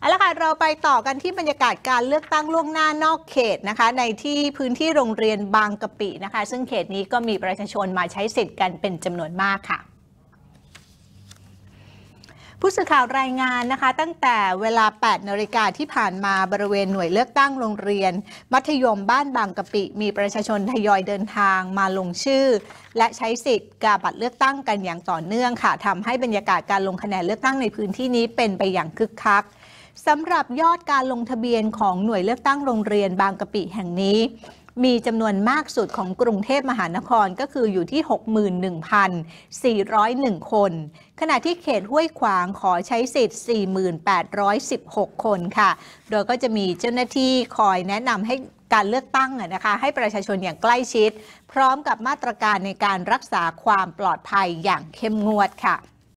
เอาละค่ะเราไปต่อกันที่บรรยากาศการเลือกตั้งล่วงหน้านอกเขตนะคะในที่พื้นที่โรงเรียนบางกะปินะคะ ซึ่งเขตนี้ก็มีประชาชนมาใช้สิทธิ์กันเป็นจำนวนมากค่ะ ผู้สื่อข่าวรายงานนะคะตั้งแต่เวลา8นาฬิกาที่ผ่านมาบริเวณหน่วยเลือกตั้งโรงเรียน มัธยมบ้านบางกะปิ มีประชาชนทยอยเดินทางมาลงชื่อ และใช้สิทธิ์กาบัตรเลือกตั้งกันอย่างต่อเนื่องค่ะทำให้บรรยากาศการลงคะแนนเลือกตั้งในพื้นที่นี้เป็นไปอย่างคึกคักสำหรับยอดการลงทะเบียนของหน่วยเลือกตั้งโรงเรียนบางกะปิแห่งนี้ มีจำนวนมากสุดของกรุงเทพมหานครก็คืออยู่ที่ 61,401 คน ขณะที่เขตห้วยขวางขอใช้สิทธิ์ 48,116 คนค่ะ โดยก็จะมีเจ้าหน้าที่คอยแนะนำให้การเลือกตั้งนะคะ ให้ประชาชนอย่างใกล้ชิด พร้อมกับมาตรการในการรักษาความปลอดภัยอย่างเข้มงวดค่ะ